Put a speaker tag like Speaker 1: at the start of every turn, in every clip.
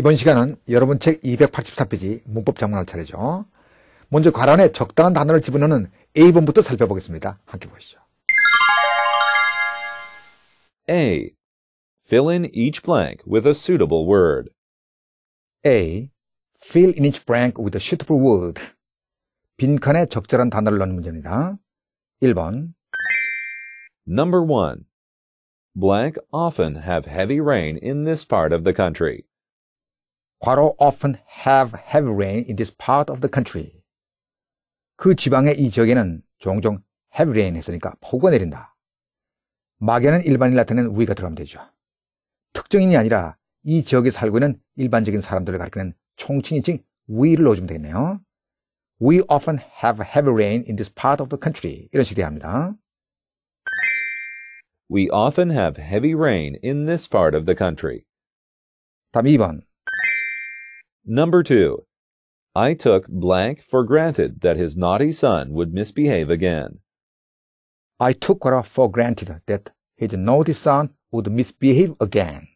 Speaker 1: 이번 시간은 여러분 책 284페이지 문법 작문할 차례죠. 먼저 과란에 적당한 단어를 집어넣는 A번부터 살펴보겠습니다. 함께 보시죠.
Speaker 2: A. Fill in each blank with a
Speaker 1: suitable word. A. Fill in each blank with a suitable word. 빈칸에 적절한 단어를 넣는 문제입니다. 1번
Speaker 2: Number 1. Blank often have heavy rain in this part of the
Speaker 1: country. 과로 often have heavy rain in this part of the country. 그 지방의 이 지역에는 종종 heavy rain 했으니까 폭우가 내린다. 막연한 일반인 나타낸 우리가 들어가면 되죠. 특정인이 아니라 이 지역에 살고 있는 일반적인 사람들을 가리키는 총칭인칭 we를 넣어주면 되겠네요. We often have heavy rain in this part of the country. 이런 식으로 합니다.
Speaker 2: We often have heavy rain in this part of the country. 다음 2번. Number two, I took blank for granted that his naughty son would misbehave again.
Speaker 1: I took her for granted that his naughty son would misbehave again.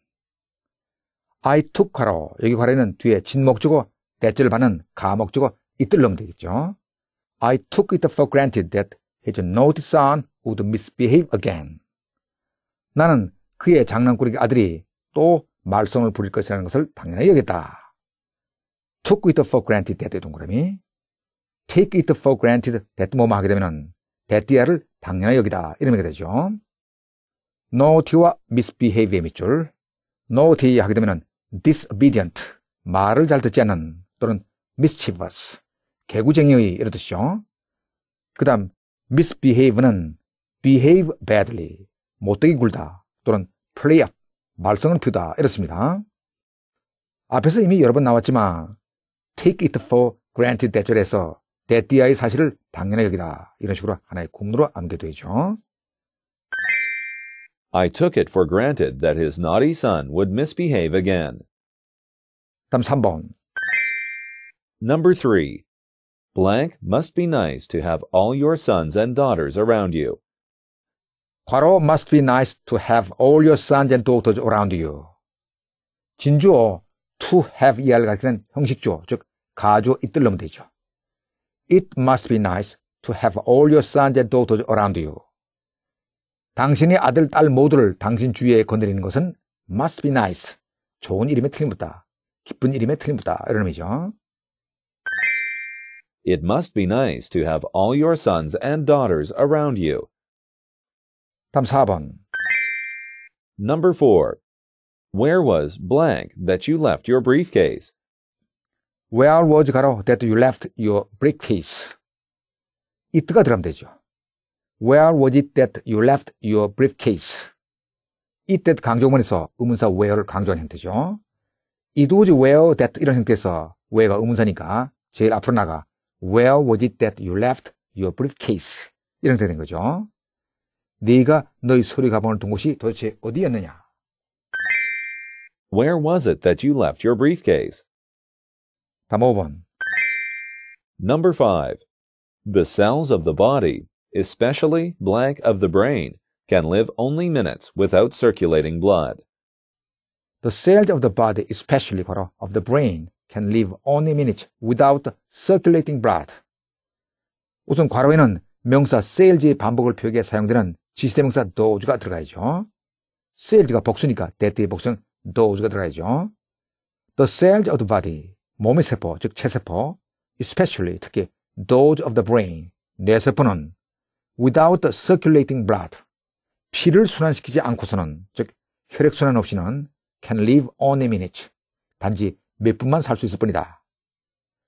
Speaker 1: I took her. 여기 과래는 뒤에 진목주고 대절 반은 가목주고 이틀넘 되겠죠. I took it for granted that his naughty son would misbehave again. 나는 그의 장난꾸러기 아들이 또 말썽을 부릴 것이라는 것을 당연히 여겼다. took it for granted 대대 동그라미 take it for granted 대뜻 뭐뭐 하게 되면은 대띠아를 당연히 여기다 이러면 되죠. naughty와 misbehave의 밑줄 naughty 하게 되면은 disobedient 말을 잘 듣지 않는 또는 mischievous 개구쟁이의 이런 뜻이죠. 그 다음 misbehave는 behave badly 못되게 굴다 또는 play up 말썽을 피우다 이렇습니다. 앞에서 이미 여러 번 나왔지만 take it for granted 대절에서 대띠아의 사실을 당연히 여기다. 이런 식으로 하나의 구문으로 암기되죠.
Speaker 2: I took it for granted that his naughty son would misbehave again. 다음 3번. Number 3. Blank must be nice to have all your sons and daughters around you.
Speaker 1: 괄호 must be nice to have all your sons and daughters around you. 진주어 to have 이하를 가리키는 형식조, 즉 가조 이뜰러면 되죠. It must be nice to have all your sons and daughters around you. 당신의 아들, 딸 모두를 당신 주위에 건드리는 것은 must be nice. 좋은 이름에 틀림없다. 기쁜 이름에 틀림없다. 이런 의미죠.
Speaker 2: It must be nice to have all your sons and daughters around you.
Speaker 1: 다음 4번.
Speaker 2: Number 4. Where was blank
Speaker 1: that you left your briefcase? Where was 가로 that you left your briefcase? 이 t 가 들어가면 되죠. Where was it that you left your briefcase? 이때 강조문에서 의문사 where를 강조한 형태죠. it was where that 이런 형태에서 where가 의문사니까 제일 앞으로 나가 Where was it that you left your briefcase? 이런 형태 된 거죠. 네가 너의 소리 가방을 둔 곳이 도대체 어디였느냐? Where
Speaker 2: was it that you left your briefcase? Тамован. Number 5. The cells of the body, especially blank of the brain, can live only minutes without circulating blood.
Speaker 1: The cells of the body, especially of the brain, can live only minutes without circulating blood. 우선 괄호에는 명사 sales의 반복을 표기에 사용되는 지시대명사 does가 들어가야죠. sales가 복수니까 that의 복수는 those가 들어가야죠. The cells of the body, 몸의 세포, 즉 체세포, especially 특히 those of the brain, 뇌세포는 without the circulating blood, 피를 순환시키지 않고서는 즉 혈액순환 없이는 can live on l y minute, s 단지 몇 분만 살 수 있을 뿐이다.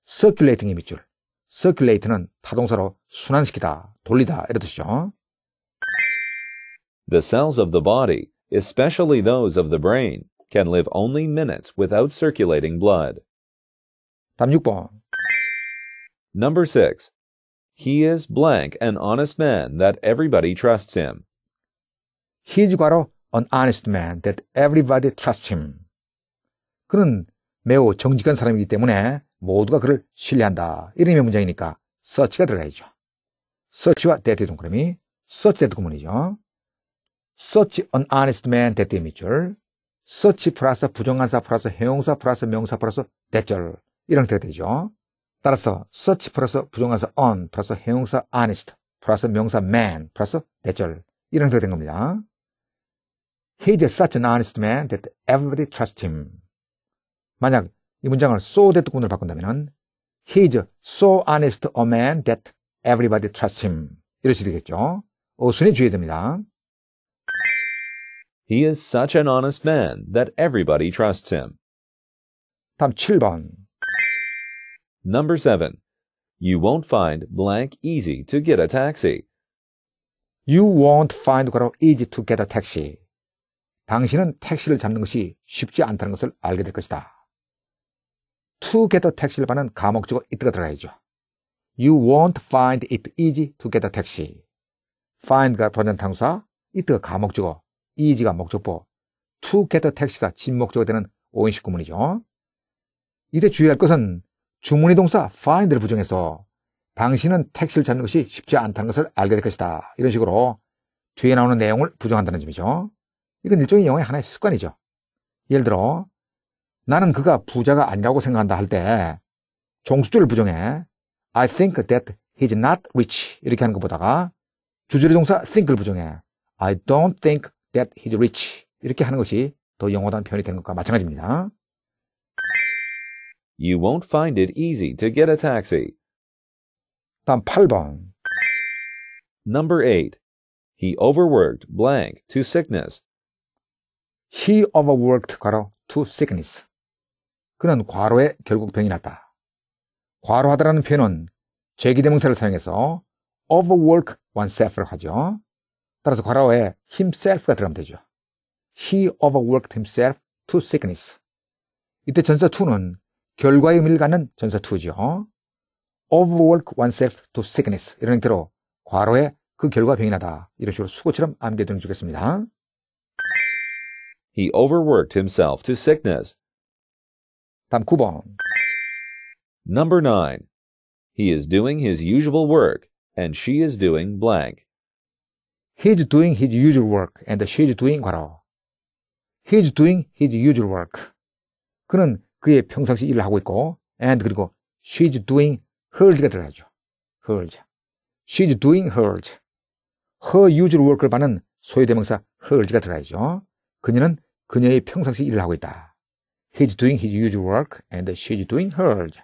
Speaker 1: circulating의 밑줄, circulate는 타동사로 순환시키다, 돌리다 이런 뜻이죠.
Speaker 2: The cells of the body, especially those of the brain, can live only minutes without circulating blood. 86번. Number 6. He is blank an honest man that everybody trusts him.
Speaker 1: He's 과로 an honest man that everybody trusts him. 그는 매우 정직한 사람이기 때문에 모두가 그를 신뢰한다. 이런 문장이니까 search가 들어가야죠. search와 that 동그라미, search that 구문이죠. search an honest man that 이줄 서치 플러스 부정한사 플러스 형용사 플러스 명사 플러스 대절 이런 형태가 되죠. 따라서 서치 플러스 부정한사 on 플러스 형용사 honest 플러스 명사 man 플러스 대절 이런 형태가 된 겁니다. He's such an honest man that everybody trusts him. 만약 이 문장을 so 대뜻군으로 바꾼다면 He's so honest a man that everybody trusts him. 이럴수있겠죠 어순이 주의됩니다.
Speaker 2: He is such an honest man that everybody trusts him. 다음 7번. Number 7. You won't find blank easy to get a taxi.
Speaker 1: You won't find 괄호 easy to get a taxi. 당신은 택시를 잡는 것이 쉽지 않다는 것을 알게 될 것이다. to get a taxi를 받는 감목적어 it가 들어가야죠. You won't find it easy to get a taxi. find가 번연 탕사, it가 감목적어 이지가 목적보, 투게터 택시가 진목적이 되는 5인식 구문이죠. 이때 주의할 것은 주문의 동사 find를 부정해서 당신은 택시를 찾는 것이 쉽지 않다는 것을 알게 될 것이다. 이런 식으로 뒤에 나오는 내용을 부정한다는 점이죠. 이건 일종의 영어의 하나의 습관이죠. 예를 들어 나는 그가 부자가 아니라고 생각한다 할 때 종수줄을 부정해 I think that he's not rich 이렇게 하는 것보다가 주절의 동사 think를 부정해 I don't think that he's rich. 이렇게 하는 것이 더 영어단 표현이 되는 것과 마찬가지입니다. You won't find it easy
Speaker 2: to get a taxi. 다음 8번. Number 8. He overworked
Speaker 1: blank to sickness. He overworked 괄호 to sickness. 그는 과로에 결국 병이 났다. 과로하다라는 표현은 제기대명사를 사용해서 overwork oneself를 하죠. 따라서 괄호에 himself가 들어가면 되죠. He overworked himself to sickness. 이때 전사 2는 결과의 의미를 갖는 전사 2죠. overwork oneself to sickness 이런 형태로 괄호에 그 결과 병이나다 이런 식으로 수고처럼 암기해두는 주겠습니다.
Speaker 2: He overworked himself to sickness. 다음 9번. Number 9. He is doing his usual work and she is doing blank.
Speaker 1: He's doing his usual work and she's doing 과로. He's doing his usual work. 그는 그의 평상시 일을 하고 있고 and 그리고 she's doing hers가 들어가죠. Hers. she's doing hers. her usual work을 받는 소위 대명사 her가 들어가죠. 그녀는 그녀의 평상시 일을 하고 있다. He's doing his usual work and she's doing hers.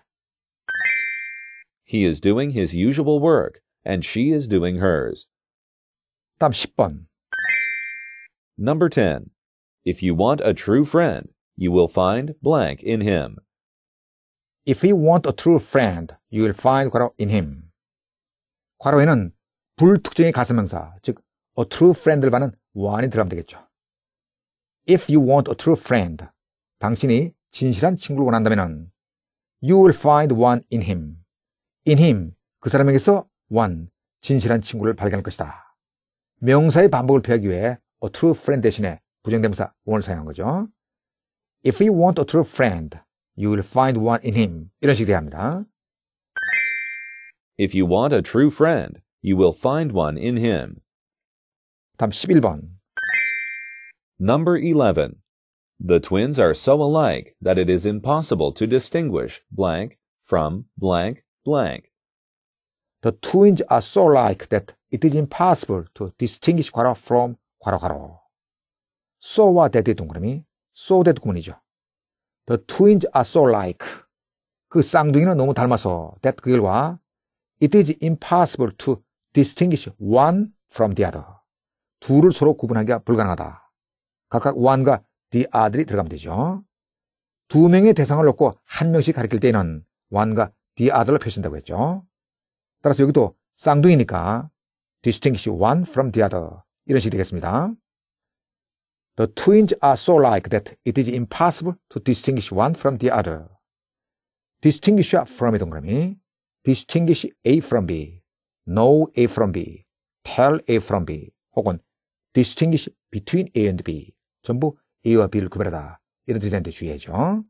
Speaker 1: He is
Speaker 2: doing his usual work and she is doing hers. 다음 10번. Number 10. If you want a true friend, you will find
Speaker 1: blank in him. If you want a true friend, you will find 괄호 in him. 괄호에는 불특정의 가슴명사, 즉 a true friend를 받는 one이 들어가면 되겠죠. If you want a true friend, 당신이 진실한 친구를 원한다면 you will find one in him. in him, 그 사람에게서 one, 진실한 친구를 발견할 것이다. 명사의 반복을 피하기 위해 a true friend 대신에 부정대명사 one을 사용한 거죠. If you want a true friend, you will find one in him. 이런 식으로 합니다.
Speaker 2: If you want a true friend, you will find one in him. 다음 11번. Number 11. The twins are so alike that it is impossible to distinguish blank from blank blank.
Speaker 1: The twins are so alike that it is impossible to distinguish 괄호 from 괄호 괄호. so와 that의 동그라미, so that 구문이죠. The twins are so like. 그 쌍둥이는 너무 닮아서 that 그 결과 it is impossible to distinguish one from the other. 둘을 서로 구분하기가 불가능하다. 각각 one과 the other이 들어가면 되죠. 두 명의 대상을 놓고 한 명씩 가리킬 때에는 one과 the other로 표시한다고 했죠. 따라서 여기도 쌍둥이니까 distinguish one from the other. 이런 식이 되겠습니다. The twins are so like that it is impossible to distinguish one from the other. distinguish from이 동그라미. distinguish A from B. know A from B. tell A from B. 혹은 distinguish between A and B. 전부 A와 B를 구별하다. 이런 뜻인데 주의해죠.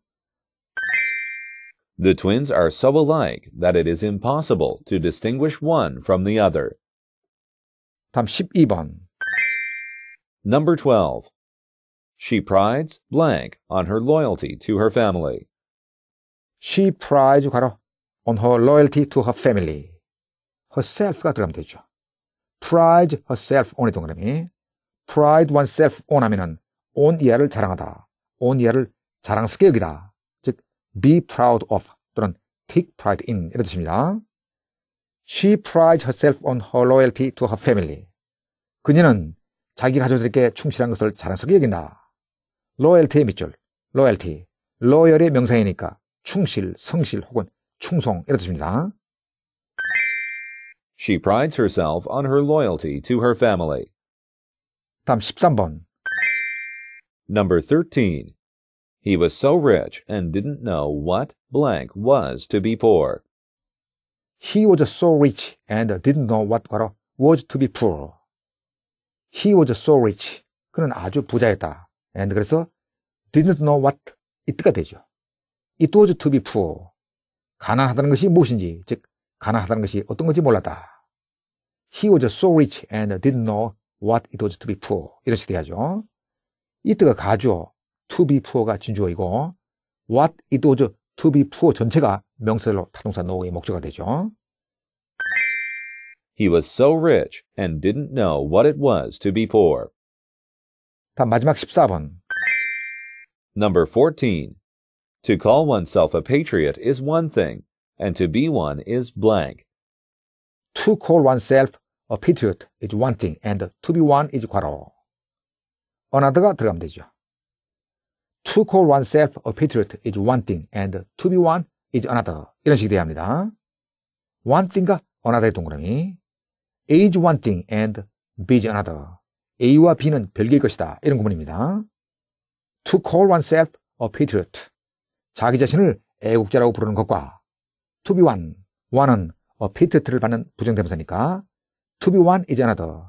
Speaker 1: The twins are
Speaker 2: so alike that it is impossible to distinguish one from the other. 다음 12번. Number 12. She prides blank on her loyalty to
Speaker 1: her family. She prides 괄호 on her loyalty to her family. herself가 들어가면 되죠. pride herself on의 동그라미. pride oneself on 하면은 on 이하를 자랑하다. on 이하를 자랑스럽게 여기다. 즉, be proud of 또는 take pride in 이런 뜻입니다. She prides herself on her loyalty to her family. 그녀는 자기 가족들에게 충실한 것을 자랑스럽게 여긴다. 로열티의 밑줄, loyalty, 로열의 명사이니까 충실, 성실 혹은 충성 이런 뜻입니다.
Speaker 2: She prides herself on her loyalty to her family. 다음 13번. Number 13. He was so rich and didn't know what blank was to be poor.
Speaker 1: He was so rich and didn't know what 과로 was to be poor. He was so rich. 그는 아주 부자였다. and 그래서 didn't know what it가 되죠. it was to be poor. 가난하다는 것이 무엇인지, 즉 가난하다는 것이 어떤 건지 몰랐다. He was so rich and didn't know what it was to be poor. 이런 식으로 해야죠. it가 가죠. to be poor가 진주어이고 what it was to be poor 전체가 명사로 타동사 no의 목적어가 되죠.
Speaker 2: He was so rich and didn't know what it was to be poor.
Speaker 1: 다음 마지막 14번.
Speaker 2: Number 14. To call oneself a patriot is one thing, and to be one is blank.
Speaker 1: To call oneself a patriot is one thing, and to be one is 괄호. another가 들어가면 되죠. To call oneself a patriot is one thing, and to be one is another 이런 식이 돼야 합니다. one thing과 another의 동그라미 is one thing and b is another A와 B는 별개일 것이다 이런 구문입니다. to call oneself a patriot 자기 자신을 애국자라고 부르는 것과 to be one one은 a patriot를 받는 부정대명사니까 to be one is another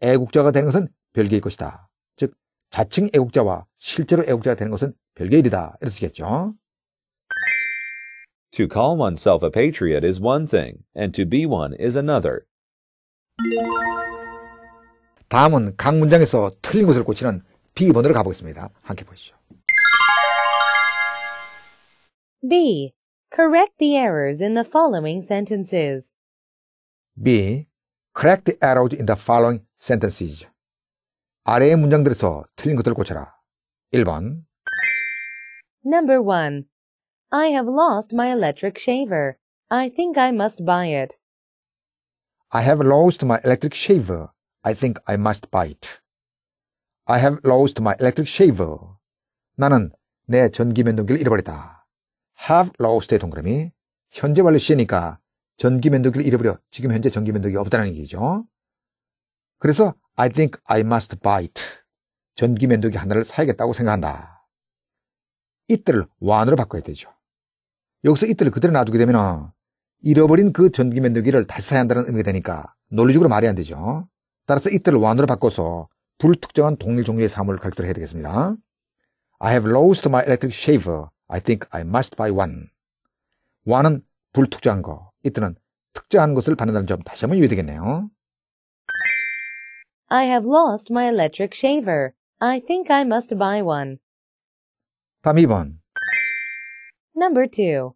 Speaker 1: 애국자가 되는 것은 별개일 것이다. 즉 자칭 애국자와 실제로 애국자가 되는 것은 별개의 일이다. 이렇게 쓰겠죠.
Speaker 2: To call oneself a patriot is one thing, and
Speaker 1: to be one is another. 다음은 각 문장에서 틀린 것을 고치는 B 번으로 가보겠습니다. 함께 보시죠.
Speaker 3: B. Correct the errors in the following sentences.
Speaker 1: B. Correct the errors in the following sentences. 아래의 문장들에서 틀린 것들을 고쳐라. 1번.
Speaker 3: Number 1. I have lost my electric shaver. I think I must buy it.
Speaker 1: I have lost my electric shaver. I think I must buy it. I have lost my electric shaver. 나는 내 전기면도기를 잃어버렸다. have lost의 동그라미. 현재 완료 시니까 전기면도기를 잃어버려. 지금 현재 전기면도기 없다는 얘기죠. 그래서 I think I must buy it. 전기면도기 하나를 사야겠다고 생각한다. 이때를 one으로 바꿔야 되죠. 여기서 이틀을 그대로 놔두게 되면 잃어버린 그 전기면도기를 다시 사야 한다는 의미가 되니까 논리적으로 말이 안 되죠. 따라서 이틀을 완으로 바꿔서 불특정한 동일 종류의 사물을 가격대로 해야 되겠습니다. I have lost my electric shaver. I think I must buy one. 완은 불특정한 거, 이틀은 특정한 것을 받는다는 점 다시 한번 유의되겠네요.
Speaker 3: I have lost my electric shaver. I think I must buy one. 다음 2번. Number 2.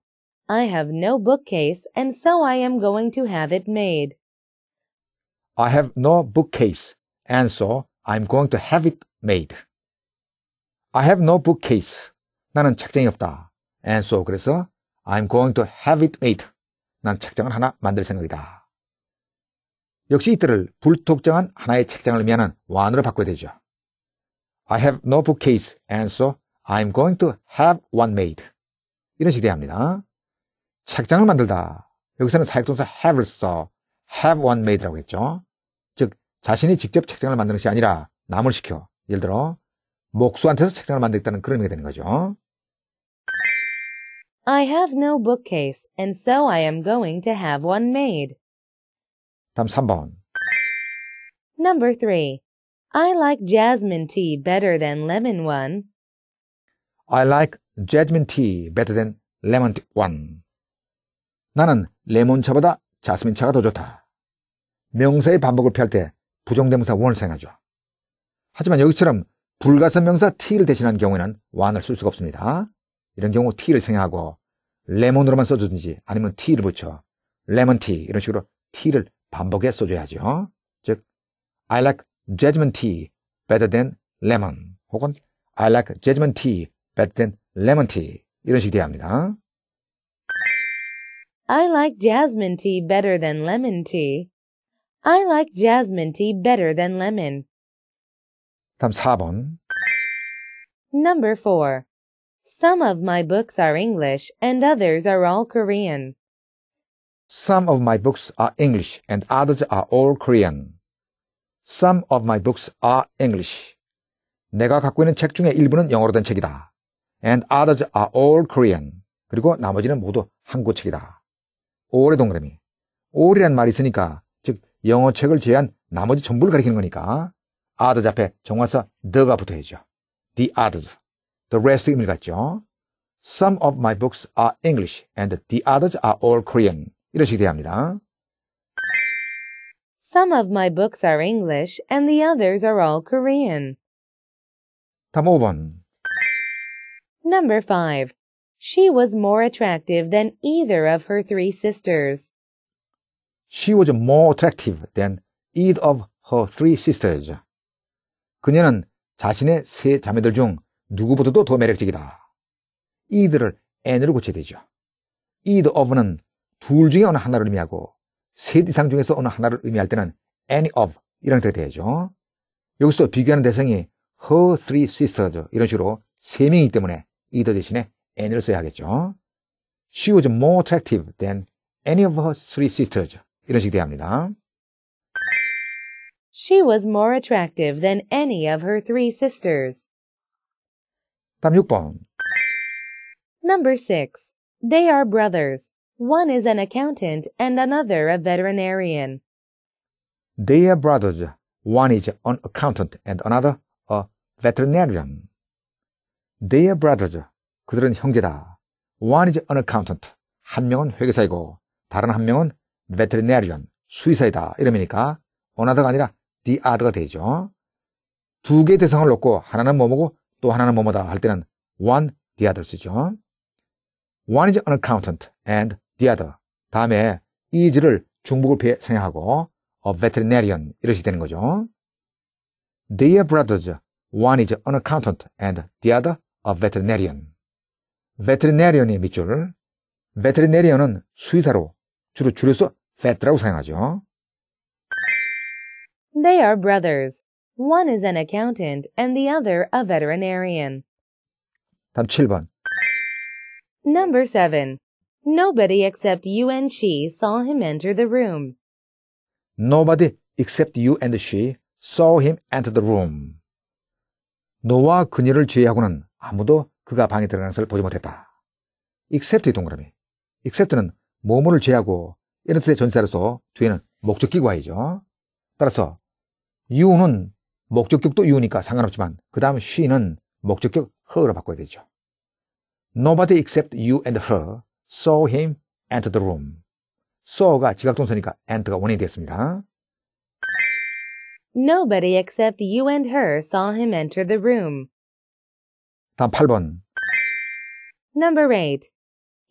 Speaker 3: I have no bookcase and so I am going to have it made.
Speaker 1: I have no bookcase and so I'm going to have it made. I have no bookcase. 나는 책장이 없다. And so 그래서 I'm going to have it made. 난 책장을 하나 만들 생각이다. 역시 이들을 불특정한 하나의 책장을 의미하는 one으로 바꿔야 되죠. I have no bookcase and so I'm going to have one made. 이런 시대합니다. 책장을 만들다. 여기서는 사역동사 have를 써 have one made라고 했죠. 즉 자신이 직접 책장을 만드는 것이 아니라 남을 시켜. 예를 들어 목수한테서 책장을 만들겠다는 그런 의미가 되는 거죠.
Speaker 3: I have no bookcase, and so I am going to have one made.
Speaker 1: 다음 3번.
Speaker 3: Number 3. I like jasmine tea better than lemon one.
Speaker 1: I like jasmine tea better than lemon one. 나는 레몬차보다 자스민차가 더 좋다. 명사의 반복을 피할 때 부정대명사 one을 사용하죠. 하지만 여기처럼 불가사 명사 t를 대신한 경우에는 one을 쓸 수가 없습니다. 이런 경우 t를 사용하고 레몬으로만 써주든지 아니면 t를 붙여 lemon tea 이런 식으로 t를 반복해 써줘야죠. 즉 I like jasmine tea better than lemon 혹은 I like jasmine tea better than Lemon tea, 이런 식으로 대합니다.
Speaker 3: I like jasmine tea better than lemon tea. I like jasmine tea better than lemon.
Speaker 1: 다음 4번.
Speaker 3: Number 4. Some of my books are English and others are all Korean.
Speaker 1: Some of my books are English and others are all Korean. Some of my books are English. 내가 갖고 있는 책 중에 일부는 영어로 된 책이다. and others are all Korean. 그리고 나머지는 모두 한국 책이다. 올의 동그라미. 올이란 말이 있으니까 즉 영어 책을 제외한 나머지 전부를 가리키는 거니까 others 앞에 정화서 the가 붙어야죠. The others. The rest 의미를 갖죠. Some of my books are English and the others are all Korean. 이런 식이 돼야 합니다.
Speaker 3: Some of my books are English and the others are all
Speaker 1: Korean. 다음 5번.
Speaker 3: Number 5. She was more attractive than either of her three sisters.
Speaker 1: She was more attractive than either of her three sisters. 그녀는 자신의 세 자매들 중 누구보다도 더 매력적이다. either를 n으로 고쳐야 되죠. either of는 둘 중에 어느 하나를 의미하고 셋 이상 중에서 어느 하나를 의미할 때는 any of 이런 형태가 되죠. 여기서 비교하는 대상이 her three sisters 이런 식으로 세 명이기 때문에 Either 대신에 n을 써야겠죠. She was more attractive than any of her three sisters. 이런 식이 합니다.
Speaker 3: She was more attractive than any of her three sisters. 다음 6번. Number 6. They are brothers. One is an accountant and another a veterinarian.
Speaker 1: They are brothers. One is an accountant and another a veterinarian. They are brothers. 그들은 형제다. One is an accountant. 한 명은 회계사이고 다른 한 명은 veterinarian, 수의사이다. 이러니까 another가 아니라 the other가 되죠. 두 개의 대상을 놓고 하나는 뭐뭐고 또 하나는 뭐뭐다 할 때는 one, the other 쓰죠. One is an accountant and the other. 다음에 is를 중복을 피해 생략하고 a veterinarian 이러시게 되는 거죠. They are brothers. One is an accountant and the other a veterinarian. veterinarian의 밑줄. veterinarian은 수의사로 주로 줄여서 vet라고 사용하죠.
Speaker 3: They are brothers. One is an accountant and the other a veterinarian. 다음 7번. Number 7. Nobody except you and she saw him enter the
Speaker 1: room. Nobody except you and she saw him enter the room. 너와 그녀를 제외하고는 아무도 그가 방에 들어가는 것을 보지 못했다. e x c e p t 의 동그라미. e x c e p t 는 모모를 제하고 에르트의 전사로서 뒤에는 목적기과이죠. 구 따라서 y o u 는 목적격도 y o u 니까 상관없지만 그 다음 she는 목적격 her로 바꿔야 되죠. Nobody except you and her saw him enter the room. saw가 지각동사니까 enter가 원인이 되었습니다
Speaker 3: Nobody except you and her saw him enter the room. 다음 8번. Number 8.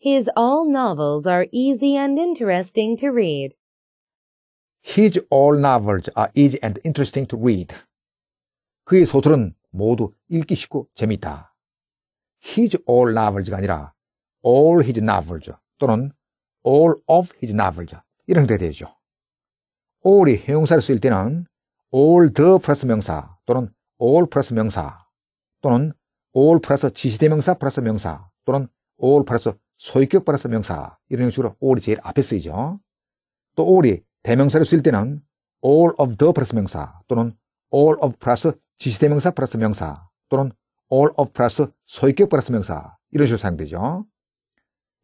Speaker 3: His all novels are easy and interesting to read.
Speaker 1: His all novels are easy and interesting to read. 그의 소설은 모두 읽기 쉽고 재미있다. His all novels가 아니라 all his novels 또는 all of his novels 이런 형태가 되죠. all이 형용사를 쓰일 때는 all the 플러스 명사 또는 all 플러스 명사 또는 all 플러스 지시대명사 플러스 명사 또는 all 플러스 소유격 플러스 명사 이런 형식으로 all이 제일 앞에 쓰이죠. 또 all이 대명사를쓸 때는 all of the 플러스 명사 또는 all of 플러스 지시대명사 플러스 명사 또는 all of 플러스 소유격 플러스 명사 이런 식으로 사용되죠.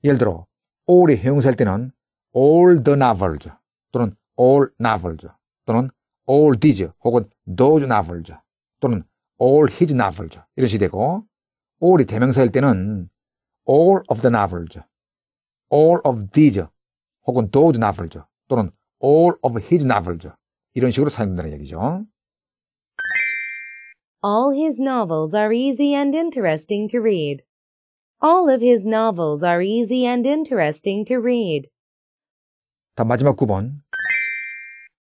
Speaker 1: 예를 들어 all이 형용사일 때는 all the novels 또는 all novels 또는 all these 혹은 those novels 또는 all his novels 이런 식이 되고 all이 대명사일 때는 all of the novels, all of these 혹은 those novels 또는 all of his novels 이런 식으로 사용된다는 얘기죠.
Speaker 3: All his novels are easy and interesting to read. All of his novels are easy and interesting to read.
Speaker 1: 다 마지막 9번.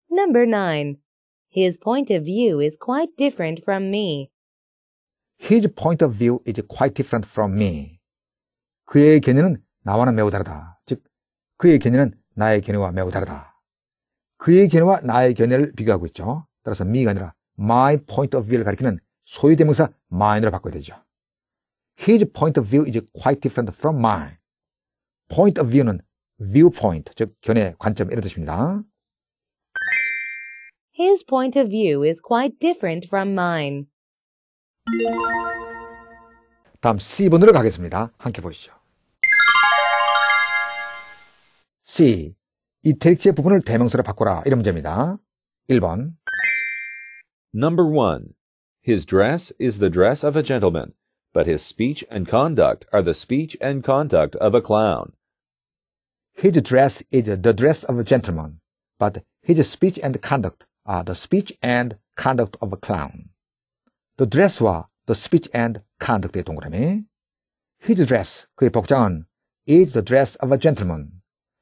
Speaker 3: Number 9. His point of view is quite different from me.
Speaker 1: His point of view is quite different from me. 그의 견해는 나와는 매우 다르다. 즉, 그의 견해는 나의 견해와 매우 다르다. 그의 견해와 나의 견해를 비교하고 있죠. 따라서 me가 아니라 my point of view를 가리키는 소유 대명사 mine으로 바꿔야 되죠. His point of view is quite different from mine. point of view는 viewpoint, 즉 견해, 관점 이런 뜻입니다.
Speaker 3: His point of view is quite different from mine.
Speaker 1: 다음 C번으로 가겠습니다. 함께 보시죠. C. 이태릭지의 부분을 대명사로 바꿔라. 이런 문제입니다. 1번. Number 1.
Speaker 2: His dress is the dress of a gentleman, but his speech and conduct are the speech and conduct of a clown.
Speaker 1: His dress is the dress of a gentleman, but his speech and conduct the speech and conduct of a clown. The dress와 the speech and conduct의 동그라미. His dress, 그의 복장은 is the dress of a gentleman.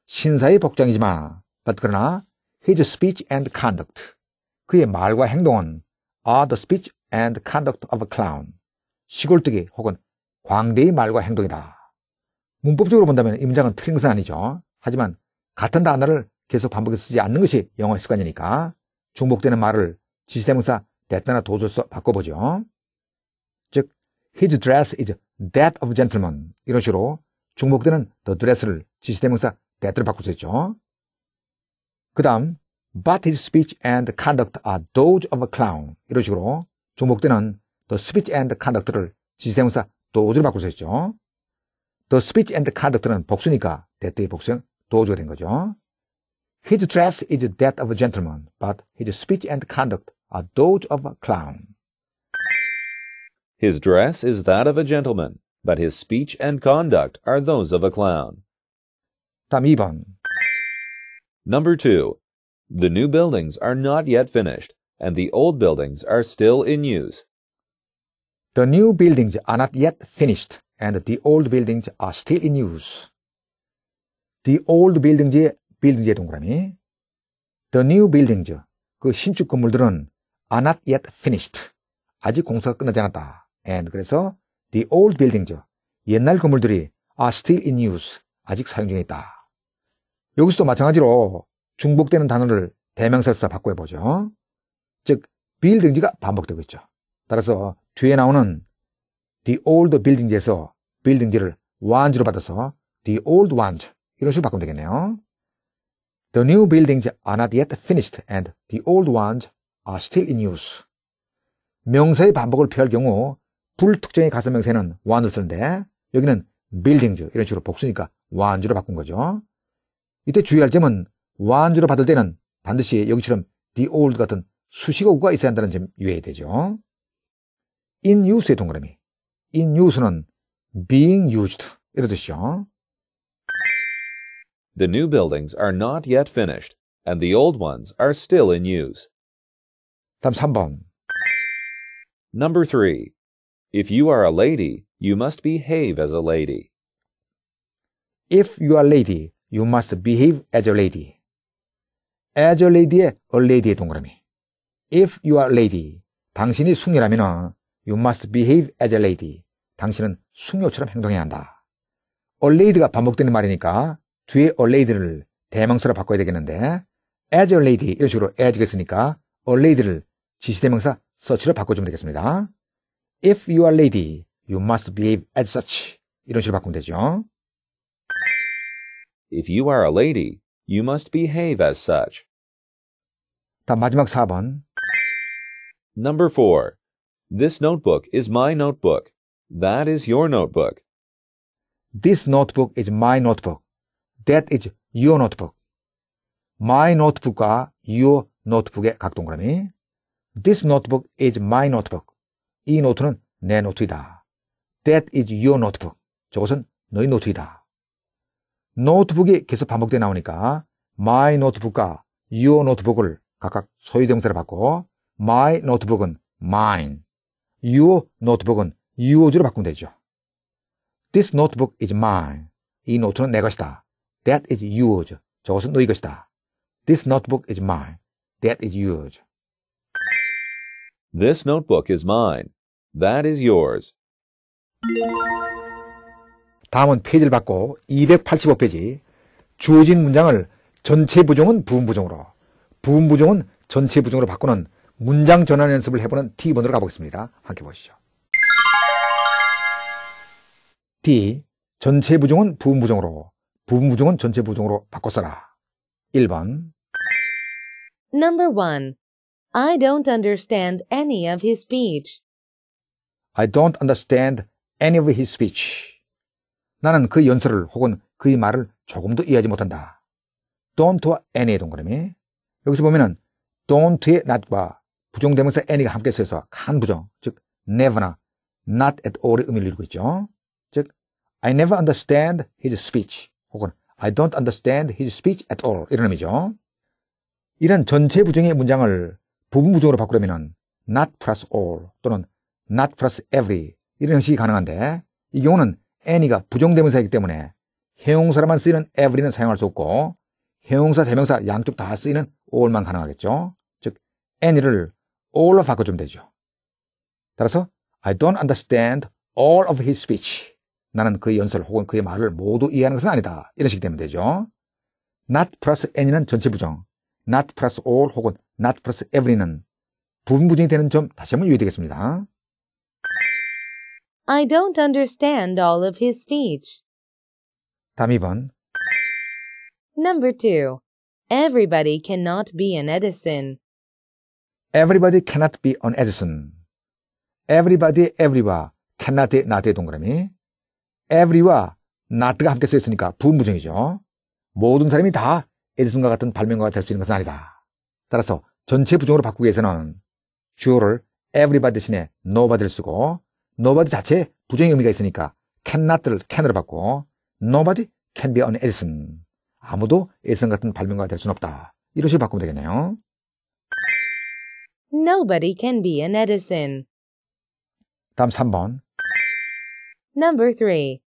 Speaker 1: 신사의 복장이지만, but 그러나 his speech and conduct, 그의 말과 행동은 are the speech and conduct of a clown. 시골뜨기 혹은 광대의 말과 행동이다. 문법적으로 본다면 임장은 틀린 것은 아니죠. 하지만 같은 단어를 계속 반복해서 쓰지 않는 것이 영어의 습관이니까 중복되는 말을 지시대명사 that나 d o 로 바꿔보죠. 즉, his dress is that of gentleman 이런 식으로 중복되는 the dress를 지시대명사 that를 바꾸셨죠그 다음 but his speech and conduct are those of a clown 이런 식으로 중복되는 the speech and conduct를 지시대명사 dose로 바꾸셨죠 the speech and conduct는 복수니까 that의 복수형 dose가 된 거죠. His dress is that of a gentleman, but his speech and conduct are those of a clown.
Speaker 2: His dress is that of a gentleman, but his speech and conduct are those of a clown. 다음 Number 2. The new buildings are not yet finished, and the old buildings are still in
Speaker 1: use. The new buildings are not yet finished, and the old buildings are still in use. The old buildings 빌딩 뒤에 동그라미. The new buildings. 그 신축 건물들은 are not yet finished. 아직 공사가 끝나지 않았다. And 그래서 the old buildings. 옛날 건물들이 are still in use. 아직 사용 중에 있다. 여기서도 마찬가지로 중복되는 단어를 대명사로서 바꿔 보죠. 즉, 빌딩지가 반복되고 있죠. 따라서 뒤에 나오는 the old buildings에서 빌딩지를 ones로 받아서 the old ones 이런 식으로 바꾸면 되겠네요. The new buildings are not yet finished and the old ones are still in use. 명사의 반복을 피할 경우 불특정의 가사명사는 one을 쓰는데 여기는 buildings 이런 식으로 복수니까 one주로 바꾼 거죠. 이때 주의할 점은 one주로 받을 때는 반드시 여기처럼 the old 같은 수식어구가 있어야 한다는 점 유의해야 되죠. in use의 동그라미 in use는 being used 이런 뜻이죠.
Speaker 2: The new buildings are not yet finished, and the old ones are still in use. 다음 3번. Number 3. If you are a lady, you must behave as a lady.
Speaker 1: If you are a lady, you must behave as a lady. as a lady, a lady의 동그라미. If you are a lady, 당신이 숙녀라면 you must behave as a lady. 당신은 숙녀처럼 행동해야 한다. a lady가 반복되는 말이니까 뒤에 a lady를 대명사로 바꿔야 되겠는데 as a lady 이런 식으로 as가 있으니까 a lady를 지시대명사 such로 바꿔주면 되겠습니다. If you are lady, you must behave as such. 이런 식으로 바꾸면 되죠. If you are a lady, you must behave as such. 다 마지막 4번.
Speaker 2: Number 4. This notebook is my notebook. That is your notebook.
Speaker 1: This notebook is my notebook. That is your notebook. My notebook과 your notebook의 각동그라미. This notebook is my notebook. 이 노트는 내 노트이다. That is your notebook. 저것은 너의 노트이다. 노트북이 계속 반복되어 나오니까 my notebook과 your notebook을 각각 소유 동사를 받고 my notebook은 mine, your notebook은 yours로 바꾸면 되죠. This notebook is mine. 이 노트는 내 것이다. That is yours. 저것은 너희 것이다. This notebook is mine. That is yours.
Speaker 2: This notebook is
Speaker 1: mine. That is yours. 다음은 페이지를 받고 285페이지. 주어진 문장을 전체 부종은 부분 부종으로, 부분 부종은 전체 부종으로 바꾸는 문장 전환 연습을 해보는 T번으로 가보겠습니다. 함께 보시죠. D. 전체 부종은 부분 부종으로, 부분 부정은 전체 부정으로 바꿔 써라. 1번
Speaker 3: Number 1. I don't understand any of his speech.
Speaker 1: I don't understand any of his speech. 나는 그 연설을 혹은 그의 말을 조금도 이해하지 못한다. don't와 any의 동그라미. 여기서 보면은 don't의 not과 부정되면서 any가 함께 쓰여서 간 부정, 즉 never나 not at all의 의미를 이루고 있죠. 즉 I never understand his speech. 혹은 I don't understand his speech at all 이런 의미죠. 이런 전체 부정의 문장을 부분 부정으로 바꾸려면 not plus all 또는 not plus every 이런 형식이 가능한데 이 경우는 any가 부정대명사이기 때문에 형용사로만 쓰이는 every는 사용할 수 없고 형용사 대명사 양쪽 다 쓰이는 all만 가능하겠죠. 즉 any를 all로 바꿔주면 되죠. 따라서 I don't understand all of his speech 나는 그의 연설 혹은 그의 말을 모두 이해하는 것은 아니다. 이런 식이 되면 되죠. not plus any는 전체 부정, not plus all 혹은 not plus every는 부분 부정이 되는 점 다시 한번 유의되겠습니다.
Speaker 3: I don't understand all of his speech. 다음 2번. Number 2. Everybody cannot be an Edison.
Speaker 1: Everybody cannot be an Edison. Everybody, every와 o cannot의 n t 대 동그라미. every와 not가 함께 쓰였으니까 부분부정이죠. 모든 사람이 다 에디슨과 같은 발명가가 될 수 있는 것은 아니다. 따라서 전체 부정으로 바꾸기 위해서는 주어를 everybody 대신에 nobody를 쓰고 nobody 자체에 부정의 의미가 있으니까 cannot를 can으로 바꾸고 nobody can be an Edison. 아무도 에디슨 같은 발명가가 될 수는 없다. 이런 식으로 바꾸면 되겠네요.
Speaker 3: Nobody can be an Edison.
Speaker 1: 다음 3번.
Speaker 3: Number 3.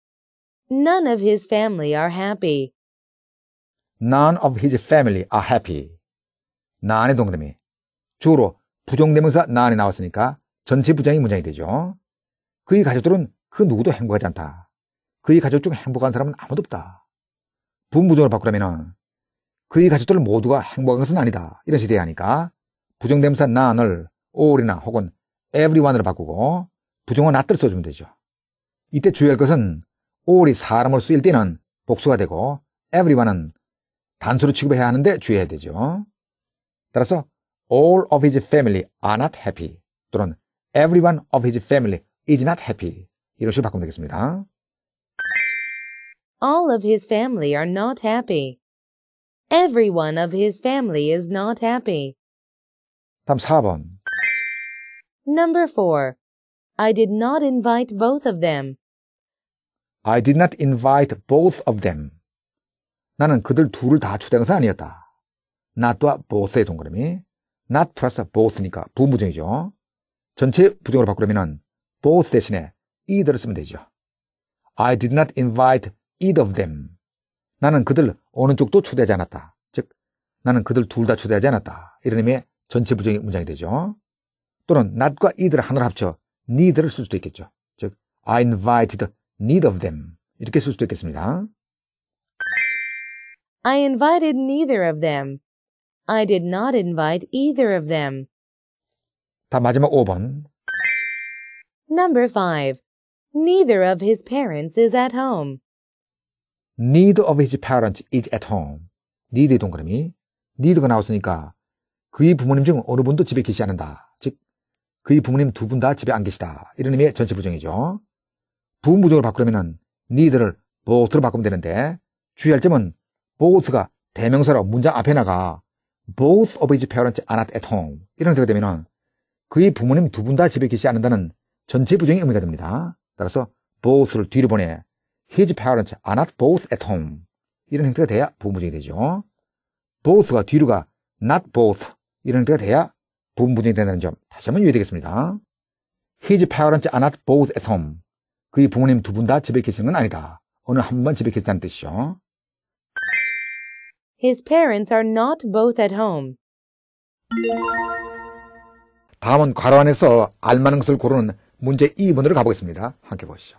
Speaker 3: None of his family are happy.
Speaker 1: None of his family are happy. 난의 동그라미. 주로 부정대명사 난이 나왔으니까 전체 부정이 문장이 되죠. 그의 가족들은 그 누구도 행복하지 않다. 그의 가족 중 행복한 사람은 아무도 없다. 분부정으로 바꾸려면 그의 가족들 모두가 행복한 것은 아니다. 이런 식 시대에 하니까 부정대명사 난을 all이나 혹은 everyone으로 바꾸고 부정어 n o t 를 써주면 되죠. 이때 주의할 것은 all이 사람으로 쓰일 때는 복수가 되고 everyone은 단수로 취급해야 하는데 주의해야 되죠. 따라서 all of his family are not happy 또는 everyone of his family is not happy 이런 식으로 바꾸면 되겠습니다.
Speaker 3: All of his family are not happy. Everyone of his family is not happy.
Speaker 1: 다음 4번.
Speaker 3: Number 4. I did not invite both of them.
Speaker 1: I did not invite both of them. 나는 그들 둘을 다 초대한 것은 아니었다. not와 both의 동그라미. not 플러스 both니까 부부정이죠. 전체 부정으로 바꾸려면 both 대신에 either를 쓰면 되죠. I did not invite either of them. 나는 그들 어느 쪽도 초대하지 않았다. 즉, 나는 그들 둘 다 초대하지 않았다. 이런 의미의 전체 부정이 문장이 되죠. 또는 not과 e i t h e r 하나로 합쳐 n e i e r 를쓸 수도 있겠죠. 즉, I invited need of them. 이렇게 쓸 수도 있겠습니다.
Speaker 3: I invited neither of them. I did not invite either of them.
Speaker 1: 다 마지막 5번.
Speaker 3: Number 5. Neither of his parents is at home.
Speaker 1: Neither of his parents is at home. need의 동그라미. need가 나왔으니까 그의 부모님 중 어느 분도 집에 계시지 않는다. 즉, 그의 부모님 두 분 다 집에 안 계시다. 이런 의미의 전체 부정이죠. 부무적으로 바꾸려면 니들을 보를 b 로 바꾸면 되는데 주의할 점은 보 o t 가 대명사로 문장 앞에 나가 보 o t h of his parents a 이런 식으로 되면 그의 부모님 두 분 다 집에 계시지 않는다는 전체 부정의 의미가 됩니다. 따라서 보 o t 를 뒤로 보내 his parents are not both at home 이런 형태가 돼야 부분부정이 되죠. both가 뒤로 가 not both 이런 형태가 돼야 부분부정이 된다는 점 다시 한번 유의되겠습니다. his parents are not both at home 그의 부모님 두 분 다 집에 계신 건 아니다. 어느 한번 집에 계시다는 뜻이죠.
Speaker 3: His parents are not both at
Speaker 1: home. 다음은 괄호 안에서 알만한 것을 고르는 문제 2번으로 가보겠습니다. 함께 보시죠.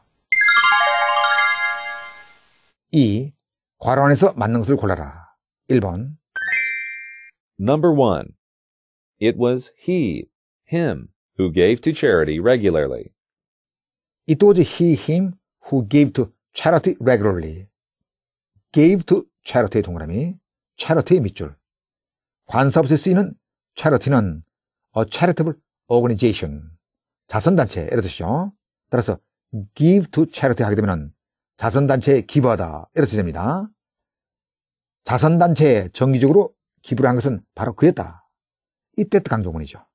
Speaker 1: 2. 괄호 안에서 맞는 것을 골라라. 1번
Speaker 2: Number 1. It was he, him, who gave to charity regularly.
Speaker 1: It was he, him who gave to charity regularly. gave to c h a r i t y 동그라미, charity의 밑줄. 관사부에 쓰이는 charity는 a charitable organization, 자선단체, 이를드이죠 따라서 give to charity 하게 되면 자선단체에 기부하다, 이렇이 됩니다. 자선단체에 정기적으로 기부를 한 것은 바로 그였다. 이때 강조문이죠.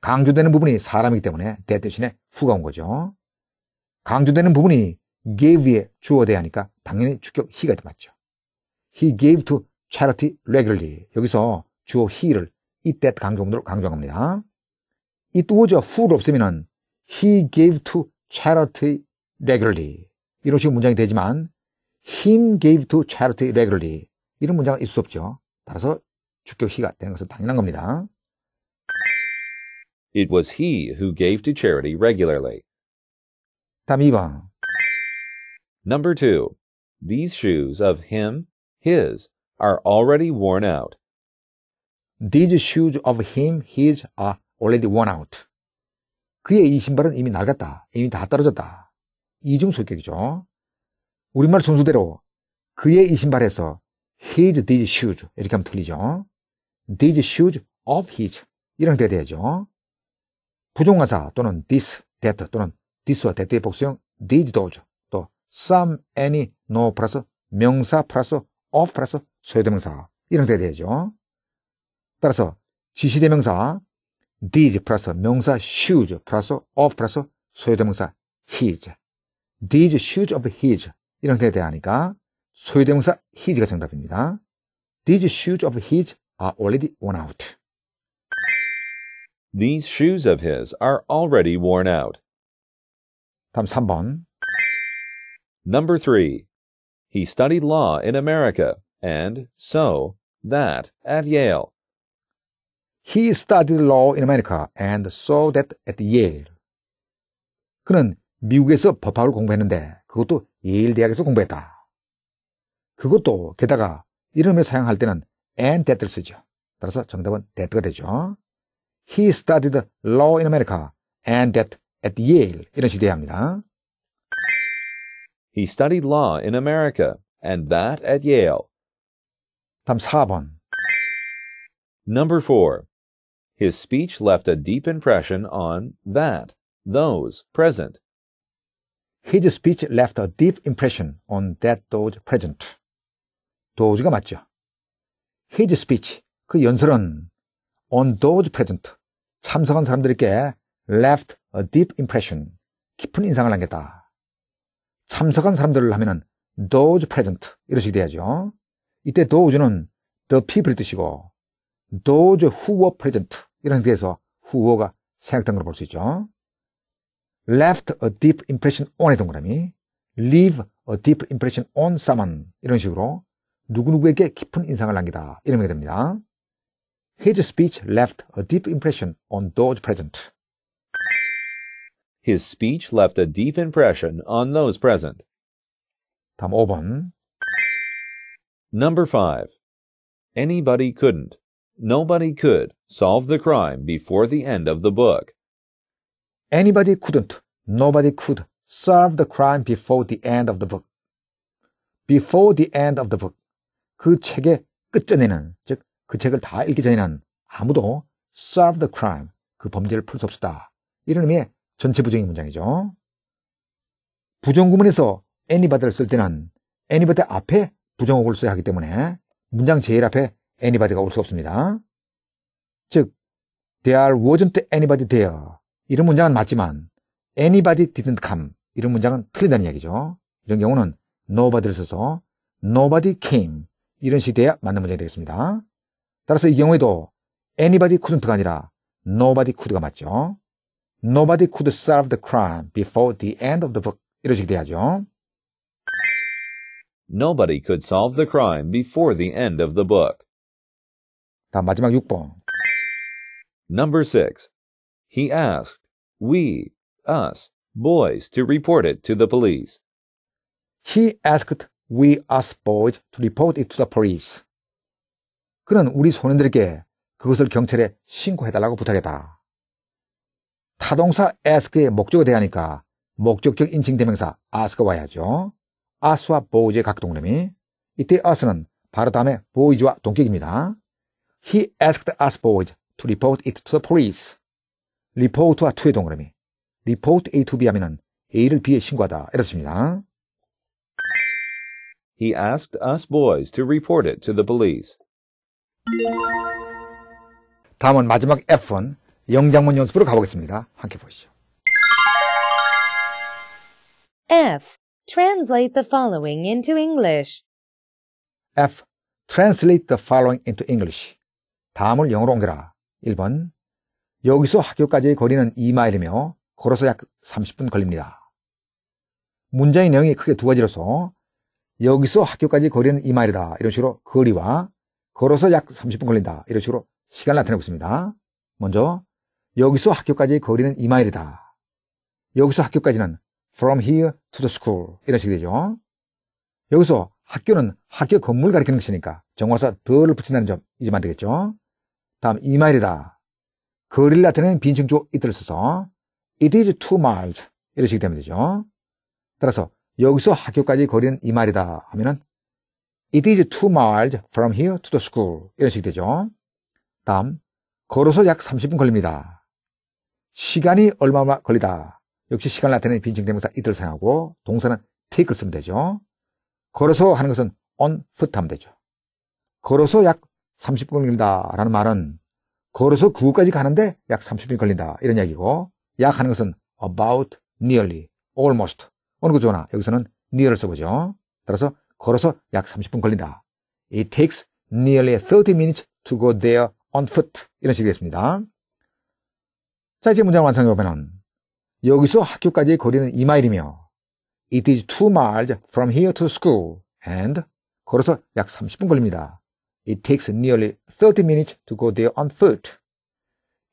Speaker 1: 강조되는 부분이 사람이기 때문에 대 대신에 후가 온 거죠. 강조되는 부분이 gave에 주어돼야 하니까 당연히 주격 he가 맞죠. He gave to charity regularly. 여기서 주어 he를 이때 강조문으로 강조합니다. 이 또죠. who를 없으면 he gave to charity regularly. 이런 식으로 문장이 되지만 him gave to charity regularly. 이런 문장은 있을 수 없죠. 따라서 주격 he가 되는 것은 당연한 겁니다.
Speaker 2: It was he who gave to charity regularly. 다음 2번. Number 2. These shoes of him, his are already worn out.
Speaker 1: These shoes of him, his are already worn out. 그의 이 신발은 이미 나갔다. 이미 다 떨어졌다. 이중소격이죠. 우리말 순수대로 그의 이 신발에서 his these shoes 이렇게 하면 틀리죠. these shoes of his 이런 게 돼야 되죠. 부정관사 또는 this, that 또는 디스와 대대 복수형 these 도죠. 또 some, any, no 플러스 명사 플러스 of 플러스 소유대명사 이런 대대죠. 따라서 지시대명사 these 플러스 명사 shoes u 플러스 of 플러스 소유대명사 his these shoes of his 이런 대대하니까 소유대명사 his가 정답입니다. These shoes of his are already worn out.
Speaker 2: These shoes of his are already worn out. 다음 3번. Number 3. He studied law in America and so that at Yale.
Speaker 1: He studied law in America and so that at Yale. 그는 미국에서 법학을 공부했는데 그것도 예일 대학에서 공부했다. 그것도 게다가 이름을 사용할 때는 and that를 쓰죠. 따라서 정답은 that가 되죠. He studied law in America and that at Yale 이런 시대합니다. He studied law in
Speaker 2: America and that at Yale. 다음 4번. Number 4. His speech left a deep impression on that,
Speaker 1: those present. His speech left a deep impression on that those present. those가 맞죠. His speech, 그 연설은 on those present, 참석한 사람들에게 left a deep impression, 깊은 인상을 남겼다. 참석한 사람들을 하면은 those present 이런 식이 돼야죠. 이때 those는 the p e o p l e 뜻이고 those who were present 이런 형에서 who were가 생각된 걸 볼 수 있죠. left a deep impression on의 동그라미 leave a deep impression on someone 이런 식으로 누구누구에게 깊은 인상을 남기다 이런 게 됩니다. His speech left a deep impression on those present.
Speaker 2: His speech left a deep impression on those present. 답 5번. Number 5. Anybody couldn't, nobody could, solve the crime before the end of the book.
Speaker 1: Anybody couldn't, nobody could, solve the crime before the end of the book. Before the end of the book. 그 책의 끝전에는, 즉, 그 책을 다 읽기 전에는 아무도 solve the crime, 그 범죄를 풀 수 없었다. 이런 의미의 전체 부정의 문장이죠. 부정구문에서 a n y b o d 를쓸 때는 a n y b o d 앞에 부정어구를 써야 하기 때문에 문장 제일 앞에 a n y b o d 가올 수 없습니다. 즉, there wasn't anybody there 이런 문장은 맞지만 anybody didn't come 이런 문장은 틀린다는 이야기죠. 이런 경우는 nobody를 써서 nobody came 이런 식이 돼야 맞는 문장이 되겠습니다. 따라서 이 경우에도 anybody couldn't가 아니라 nobody could가 맞죠. Nobody could solve the crime before the end of the book. 이런 식이 돼야죠.
Speaker 2: Nobody could solve the crime before the end of the book. 다음 마지막 6번. Number 6. He asked we, us, boys to report it to the police.
Speaker 1: He asked we us boys to report it to the police. 그는 우리 소년들에게 그것을 경찰에 신고해달라고 부탁했다. 타동사 ask의 목적어 대하니까 목적격 인칭 대명사 ask가 와야죠. us와 보이즈의 각동그림이 이때 us는 바로 다음에 보이즈와 동격입니다. He asked us boys to report it to the police. report와 to의 동그라미. report A to B 하면은 A를 B에 신고하다. 이렇습니다.
Speaker 2: He asked us boys to report it to the police.
Speaker 1: 다음은 마지막 F은 영장문 연습으로 가보겠습니다. 함께 보시죠.
Speaker 3: F. Translate the following into English.
Speaker 1: F. Translate the following into English. 다음을 영어로 옮겨라. 1번. 여기서 학교까지의 거리는 2마일이며 걸어서 약 30분 걸립니다. 문장의 내용이 크게 두 가지로서 여기서 학교까지 거리는 2마일이다. 이런 식으로 거리와 걸어서 약 30분 걸린다. 이런 식으로 시간을 나타내고 있습니다. 먼저 여기서 학교까지 거리는 2마일이다. 여기서 학교까지는 from here to the school 이런 식이 되죠. 여기서 학교는 학교 건물 을 가리키는 것이니까 정화사 더를 붙인다는 점 잊으면 되겠죠. 다음 2마일이다. 거리를 나타내는 빈칭조 이들을 써서 it is two miles 이런 식이 되면 되죠. 따라서 여기서 학교까지 거리는 2마일이다 하면은 it is two miles from here to the school 이런 식이 되죠. 다음 걸어서 약 30분 걸립니다. 시간이 얼마나 걸리다. 역시 시간을 나타내는 빈칭 대명사 이들 사용하고 동사는 take를 쓰면 되죠. 걸어서 하는 것은 on foot 하면 되죠. 걸어서 약 30분 걸린다 라는 말은 걸어서 그곳까지 가는데 약 30분 이 걸린다 이런 이야기고 약 하는 것은 about, nearly, almost 어느 구조나 여기서는 near를 써보죠. 따라서 걸어서 약 30분 걸린다. It takes nearly 30 minutes to go there on foot 이런 식이겠습니다. 자, 이제 문장 완성해 보면 여기서 학교까지의 거리는 2마일이며 It is 2 miles from here to school and 걸어서 약 30분 걸립니다. It takes nearly 30 minutes to go there on foot.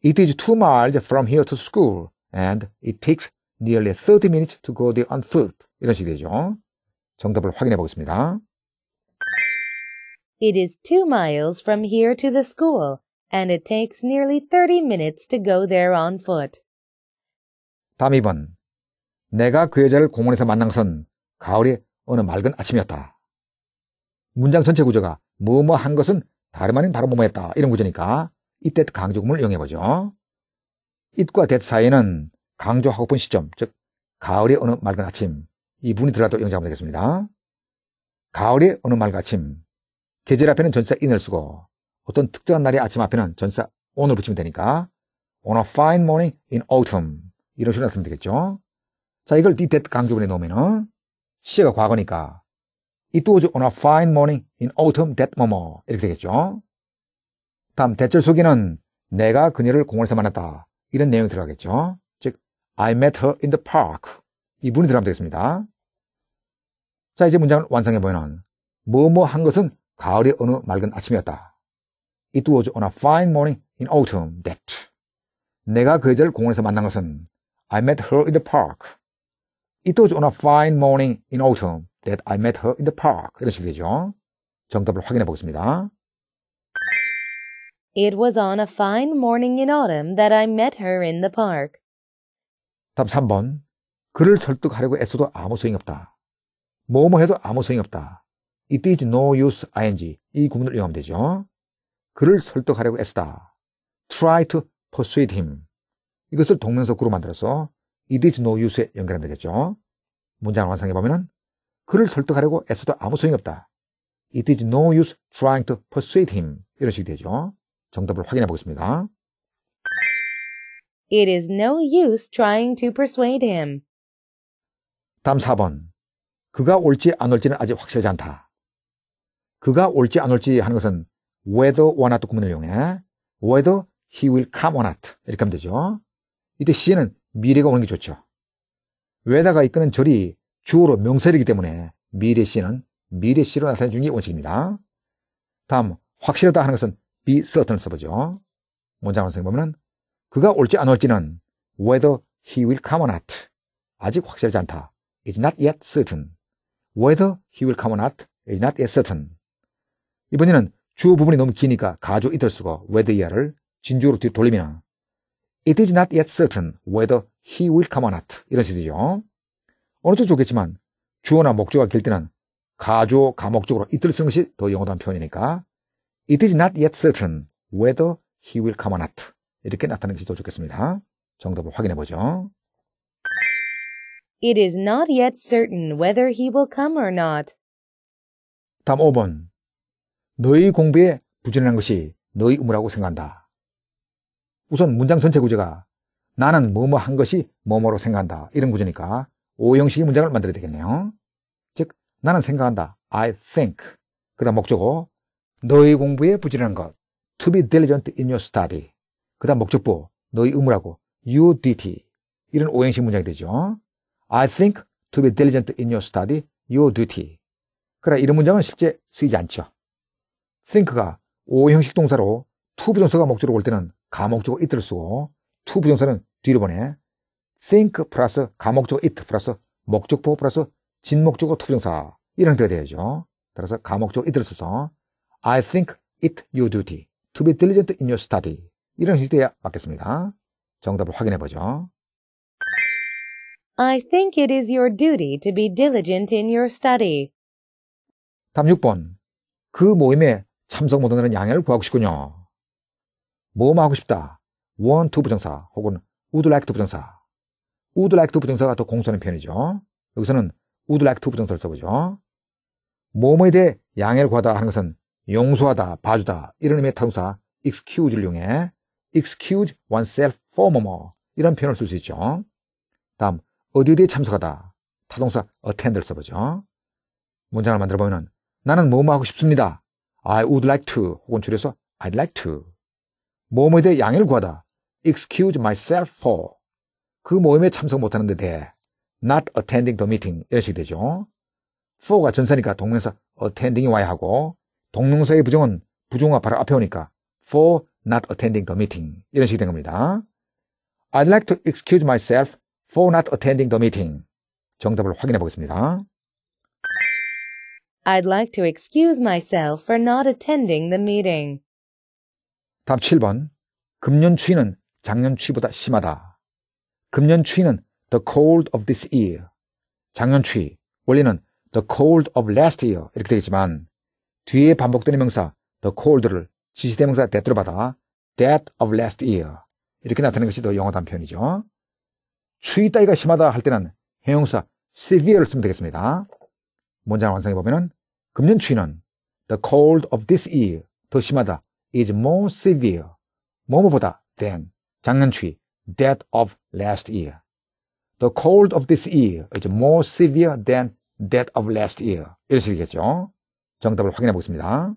Speaker 1: It is 2 miles from here to school and it takes nearly 30 minutes to go there on foot. 이런 식이 되죠. 정답을 확인해 보겠습니다.
Speaker 3: It is 2 miles from here to the school and it takes nearly 30 minutes to go there on foot.
Speaker 1: 다음 2번. 내가 그 여자를 공원에서 만난 것은 가을의 어느 맑은 아침이었다. 문장 전체 구조가 뭐뭐 한 것은 다름 아닌 바로 뭐 뭐했다. 이런 구조니까 이때 강조구문을 이용해보죠. it과 that 사이에는 강조하고픈 시점, 즉 가을의 어느 맑은 아침 이 부분이 들어가도 영장하면 되겠습니다. 가을의 어느 맑은 아침 계절 앞에는 전치사 인을 쓰고 어떤 특정한 날의 아침 앞에는 전치사 오늘 붙이면 되니까 on a fine morning in autumn 이런 식으로 나타내면 되겠죠. 자 이걸 뒤에 강조문에 넣으면은 시제가 과거니까 it was on a fine morning in autumn that 뭐뭐 이렇게 되겠죠. 다음 대절 속에는 내가 그녀를 공원에서 만났다 이런 내용이 들어가겠죠. 즉 I met her in the park 이 부분이 들어가면 되겠습니다. 자 이제 문장을 완성해 보면 뭐 뭐 한 것은 가을의 어느 맑은 아침이었다. It was on a fine morning in autumn that 내가 그여를 공원에서 만난 것은 I met her in the park. It was on a fine morning in autumn that I met her in the park. 이런 식이 되죠. 정답을 확인해 보겠습니다.
Speaker 3: It was on a fine morning in autumn that I met her in the park.
Speaker 1: 답 3번. 그를 설득하려고 애써도 아무 소용이 없다. 뭐 뭐 해도 아무 소용이 없다. It is no use ing. 이 구문을 이용하면 되죠. 그를 설득하려고 애쓰다. try to persuade him. 이것을 동명석으로 만들어서 it is no use에 연결하면 되겠죠. 문장 을 완성해 보면은 그를 설득하려고 애써도 아무 소용이 없다. It is no use trying to persuade him. 이런 식이 되죠. 정답을 확인해 보겠습니다.
Speaker 3: It is no use trying to persuade him.
Speaker 1: 다음 4번. 그가 올지 안 올지는 아직 확실하지 않다. 그가 올지 안 올지 하는 것은 whether or not 구문을 이용해 whether he will come or not 이렇게 하면 되죠. 이때 시에는 미래가 오는 게 좋죠. whether가 이끄는 절이 주어로 명사이기 때문에 미래 시는 미래 시로 나타내 주는 게 원칙입니다. 다음 확실하다 하는 것은 be certain을 써보죠. 원장을 생각하면 그가 올지 안 올지는 whether he will come or not 아직 확실하지 않다. is not yet certain. whether he will come or not is not yet certain. 이번에는 주 부분이 너무 기니까 가조 이들 쓰고 whether를 진주로 돌리면 It is not yet certain whether he will come or not 이런 식이죠. 어느 쪽이 좋겠지만 주어나 목적어가 길 때는 가조, 가목적으로 이들 쓰는 것이 더 영어다운 표현이니까 It is not yet certain whether he will come or not 이렇게 나타내는 것이 더 좋겠습니다. 정답을 확인해 보죠.
Speaker 3: It is not yet certain whether he will come or not.
Speaker 1: 다음 5번. 너희 공부에 부진한 것이 너희 의무라고 생각한다. 우선 문장 전체 구조가 나는 뭐뭐 한 것이 뭐뭐로 생각한다. 이런 구조니까 5형식의 문장을 만들어야 되겠네요. 즉 나는 생각한다. I think. 그 다음 목적어 너희 공부에 부진한 것 to be diligent in your study. 그 다음 목적부 너희 의무라고 you duty. 이런 5형식 문장이 되죠. I think to be diligent in your study, your duty. 그러나 이런 문장은 실제 쓰이지 않죠. think가 오 형식 동사로 to 부정사가 목적으로 올 때는 가목적어 it를 쓰고 to 부정사는 뒤로 보내 think 플러스 가목적어 it 플러스 목적보 플러스 진목적어 to 부정사 이런 형태가 돼야죠. 따라서 가목적어 it를 써서 I think it your duty to be diligent in your study 이런 형식이 돼야 맞겠습니다. 정답을 확인해 보죠.
Speaker 3: I think it is your duty to be diligent in your study.
Speaker 1: 답 6번. 그 모임에 참석 못한다는 양해를 구하고 싶군요. 뭐뭐 뭐 하고 싶다. 원, 투 부정사 혹은 would like to 부정사. would like to 부정사가 더 공손한 편이죠. 여기서는 would like to 부정사를 써보죠. 뭐뭐에 대해 양해를 구하다 하는 것은 용서하다, 봐주다 이런 의미의 타동사 excuse를 이용해 excuse oneself for 뭐뭐 이런 표현을 쓸 수 있죠. 다음 어디에 참석하다 타동사 attend를 써보죠. 문장을 만들어 보면 나는 뭐뭐 뭐 하고 싶습니다. I would like to 혹은 줄여서 I'd like to 모험에 대해 양해를 구하다 excuse myself for 그 모임에 참석 못하는 데 대해 not attending the meeting 이런 식이 되죠. for가 전사니까 동명사 attending이 와야 하고 동명사의 부정은 부정어 바로 앞에 오니까 for not attending the meeting 이런 식이 된 겁니다. I'd like to excuse myself for not attending the meeting 정답을 확인해 보겠습니다.
Speaker 3: I'd like to excuse myself for not attending the meeting.
Speaker 1: 답 7번. 금년 추위는 작년 추위보다 심하다. 금년 추위는 the cold of this year. 작년 추위. 원래는 the cold of last year 이렇게 되겠지만 뒤에 반복되는 명사 the cold를 지시대명사 that로 받아 that of last year 이렇게 나타내는 것이 더 영어 단편이죠. 추위 따위가 심하다 할 때는 형용사 severe를 쓰면 되겠습니다. 문장 완성해 보면은 금년 추위는 the cold of this year 더 심하다 is more severe 뭐뭐보다 than 작년 추위 that of last year the cold of this year is more severe than that of last year 이런 식이겠죠 정답을 확인해 보겠습니다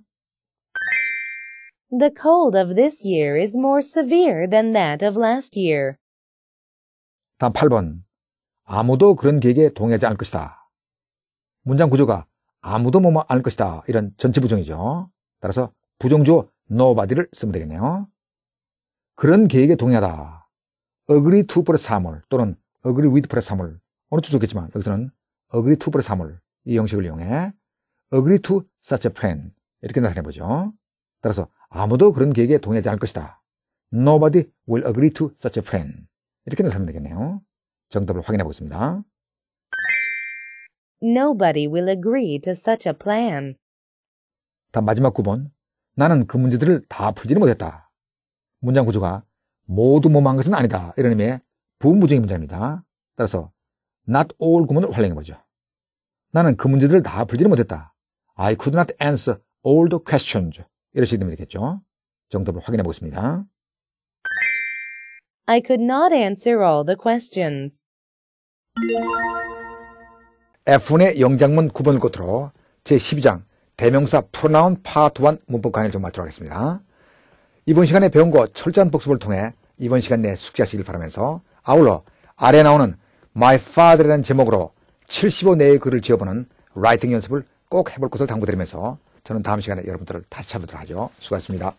Speaker 3: The cold of this year is more severe than that of last year.
Speaker 1: 다음 8번. 아무도 그런 계획에 동의하지 않을 것이다. 문장 구조가 아무도 뭐뭐 안 할 것이다. 이런 전체 부정이죠. 따라서 부정주어 nobody를 쓰면 되겠네요. 그런 계획에 동의하다. agree to p 플러스 3월 또는 agree with p 플러스 3월 어느 쪽 좋겠지만 여기서는 agree to p 플러스 3월 이 형식을 이용해 agree to such a plan 이렇게 나타내보죠. 따라서 아무도 그런 계획에 동의하지 않을 것이다. Nobody will agree to such a plan 이렇게 나타내면 되겠네요. 정답을 확인해 보겠습니다.
Speaker 3: Nobody will agree to such a plan.
Speaker 1: 다음 마지막 9번. 나는 그 문제들을 다 풀지는 못했다. 문장 구조가 모두 모뭐한 것은 아니다. 이런 의미의 부분부정의 문장입니다. 따라서 not all 구문을 활용해보죠. 나는 그 문제들을 다 풀지는 못했다. I could not answer all the questions. 이러시게 되면 되겠죠. 정답을 확인해 보겠습니다.
Speaker 3: I could not answer all the questions.
Speaker 1: F1의 영장문 9번을 끝으로 제12장 대명사 프로나운 파트 1 문법 강의를 좀 마치도록 하겠습니다. 이번 시간에 배운 거 철저한 복습을 통해 이번 시간 내에 숙지하시길 바라면서 아울러 아래 나오는 My Father라는 제목으로 75 내의 글을 지어보는 라이팅 연습을 꼭 해볼 것을 당부드리면서 저는 다음 시간에 여러분들을 다시 찾아뵙도록 하죠. 수고하셨습니다.